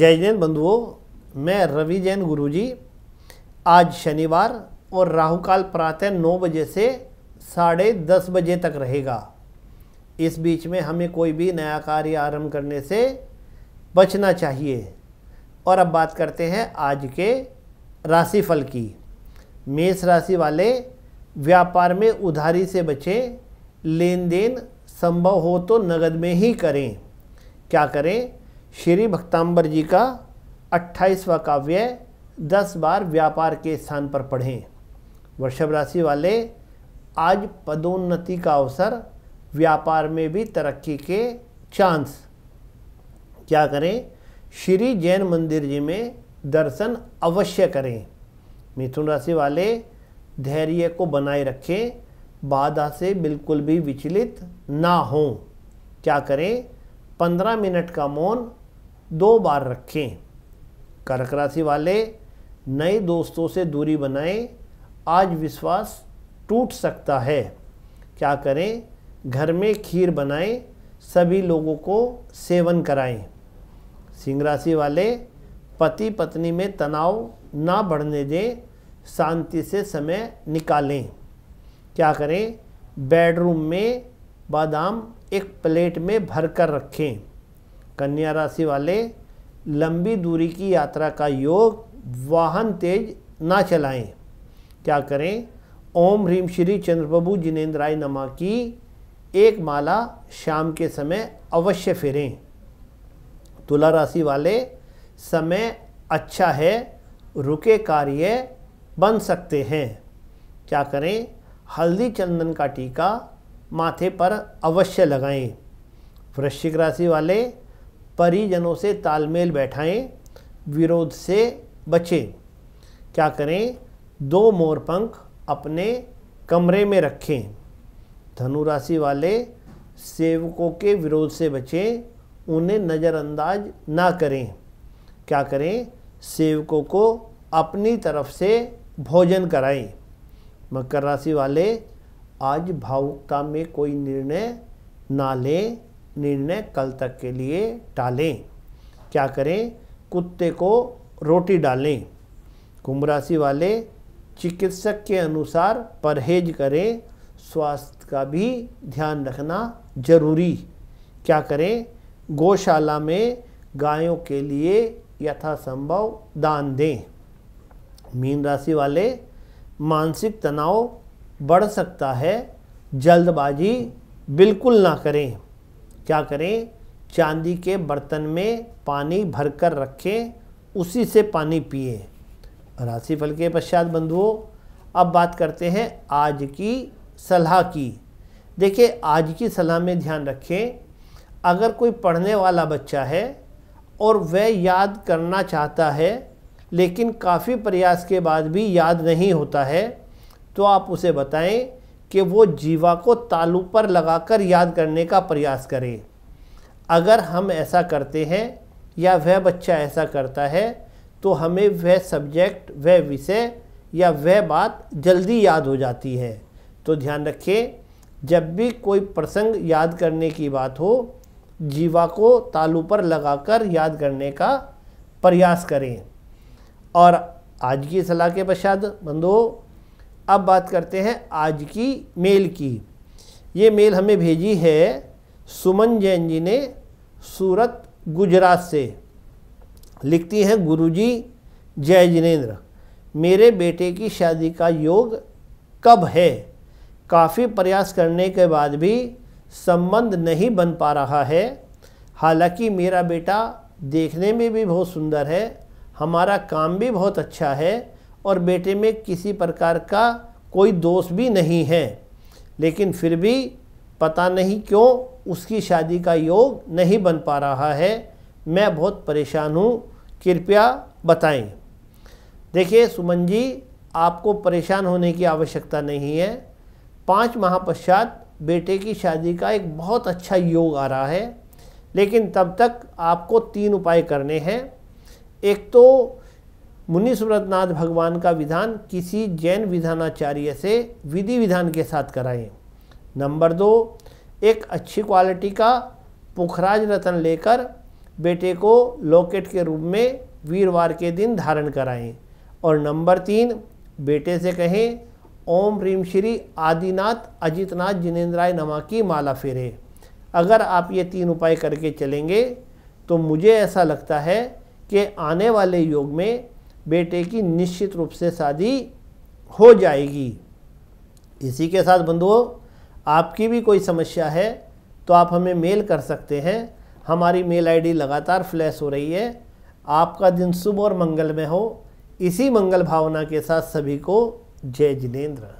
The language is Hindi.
जय जैन बंधुओं मैं रवि जैन गुरुजी आज शनिवार और राहुकाल प्रातः नौ बजे से साढ़े दस बजे तक रहेगा इस बीच में हमें कोई भी नया कार्य आरंभ करने से बचना चाहिए और अब बात करते हैं आज के राशिफल की मेष राशि वाले व्यापार में उधारी से बचें लेन देन संभव हो तो नगद में ही करें क्या करें श्री भक्ताम्बर जी का अट्ठाईसवा काव्य दस बार व्यापार के स्थान पर पढ़ें वृषभ राशि वाले आज पदोन्नति का अवसर व्यापार में भी तरक्की के चांस क्या करें श्री जैन मंदिर जी में दर्शन अवश्य करें मिथुन राशि वाले धैर्य को बनाए रखें बाधा से बिल्कुल भी विचलित ना हों क्या करें पंद्रह मिनट का मौन दो बार रखें कर्क राशि वाले नए दोस्तों से दूरी बनाएं आज विश्वास टूट सकता है क्या करें घर में खीर बनाएं सभी लोगों को सेवन कराएं सिंह राशि वाले पति पत्नी में तनाव ना बढ़ने दें शांति से समय निकालें क्या करें बेडरूम में बादाम एक प्लेट में भर कर रखें कन्या राशि वाले लंबी दूरी की यात्रा का योग वाहन तेज ना चलाएं क्या करें ओम ह्रीम श्री चंद्रप्रभु जिनेन्द्राय नमा की एक माला शाम के समय अवश्य फिरें तुला राशि वाले समय अच्छा है रुके कार्य बन सकते हैं क्या करें हल्दी चंदन का टीका माथे पर अवश्य लगाएं वृश्चिक राशि वाले परिजनों से तालमेल बैठाएं विरोध से बचें क्या करें दो मोरपंख अपने कमरे में रखें धनु राशि वाले सेवकों के विरोध से बचें उन्हें नज़रअंदाज ना करें क्या करें सेवकों को अपनी तरफ से भोजन कराएं मकर राशि वाले आज भावुकता में कोई निर्णय ना लें निर्णय कल तक के लिए टालें क्या करें कुत्ते को रोटी डालें कुंभ राशि वाले चिकित्सक के अनुसार परहेज करें स्वास्थ्य का भी ध्यान रखना जरूरी क्या करें गौशाला में गायों के लिए यथासंभव दान दें मीन राशि वाले मानसिक तनाव बढ़ सकता है जल्दबाजी बिल्कुल ना करें क्या करें चांदी के बर्तन में पानी भर कर रखें उसी से पानी पिए राशिफल के पश्चात बंधुओं अब बात करते हैं आज की सलाह की देखिए आज की सलाह में ध्यान रखें अगर कोई पढ़ने वाला बच्चा है और वह याद करना चाहता है लेकिन काफ़ी प्रयास के बाद भी याद नहीं होता है तो आप उसे बताएं कि वो जीवा को तालू पर लगाकर याद करने का प्रयास करे अगर हम ऐसा करते हैं या वह बच्चा ऐसा करता है तो हमें वह सब्जेक्ट वह विषय या वह बात जल्दी याद हो जाती है तो ध्यान रखें जब भी कोई प्रसंग याद करने की बात हो जीवा को तालू पर लगाकर याद करने का प्रयास करें और आज की सलाह के पश्चात बंदो अब बात करते हैं आज की मेल की ये मेल हमें भेजी है सुमन जैन जी ने सूरत गुजरात से लिखती हैं गुरुजी जय जिनेन्द्र मेरे बेटे की शादी का योग कब है काफ़ी प्रयास करने के बाद भी संबंध नहीं बन पा रहा है हालांकि मेरा बेटा देखने में भी बहुत सुंदर है हमारा काम भी बहुत अच्छा है और बेटे में किसी प्रकार का कोई दोष भी नहीं है लेकिन फिर भी पता नहीं क्यों उसकी शादी का योग नहीं बन पा रहा है मैं बहुत परेशान हूँ कृपया बताएं देखिए सुमन जी आपको परेशान होने की आवश्यकता नहीं है पाँच माह पश्चात बेटे की शादी का एक बहुत अच्छा योग आ रहा है लेकिन तब तक आपको तीन उपाय करने हैं एक तो मुनि सूरतनाथ भगवान का विधान किसी जैन विधानाचार्य से विधि विधान के साथ कराएं नंबर दो एक अच्छी क्वालिटी का पुखराज रतन लेकर बेटे को लॉकेट के रूप में वीरवार के दिन धारण कराएं और नंबर तीन बेटे से कहें ओम रीम श्री आदिनाथ अजितनाथ जिनेन्द्राय नमा की माला फेरे अगर आप ये तीन उपाय करके चलेंगे तो मुझे ऐसा लगता है कि आने वाले योग में बेटे की निश्चित रूप से शादी हो जाएगी इसी के साथ बंधुओं आपकी भी कोई समस्या है तो आप हमें मेल कर सकते हैं हमारी मेल आईडी लगातार फ्लैश हो रही है आपका दिन शुभ और मंगल में हो इसी मंगल भावना के साथ सभी को जय जिनेन्द्र